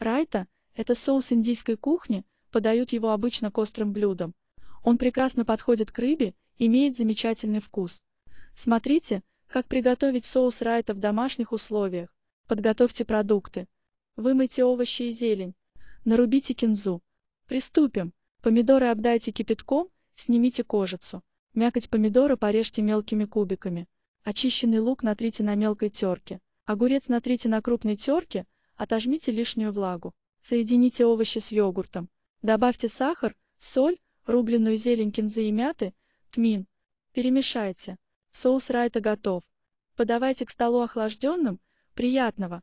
Райта – это соус индийской кухни, подают его обычно к острым блюдам. Он прекрасно подходит к рыбе, имеет замечательный вкус. Смотрите, как приготовить соус райта в домашних условиях. Подготовьте продукты. Вымойте овощи и зелень. Нарубите кинзу. Приступим. Помидоры обдайте кипятком, снимите кожицу. Мякоть помидора порежьте мелкими кубиками. Очищенный лук натрите на мелкой терке. Огурец натрите на крупной терке, Отожмите лишнюю влагу. Соедините овощи с йогуртом. Добавьте сахар, соль, рубленную зелень кинзы и мяты, тмин. Перемешайте. Соус райта готов. Подавайте к столу охлажденным. Приятного!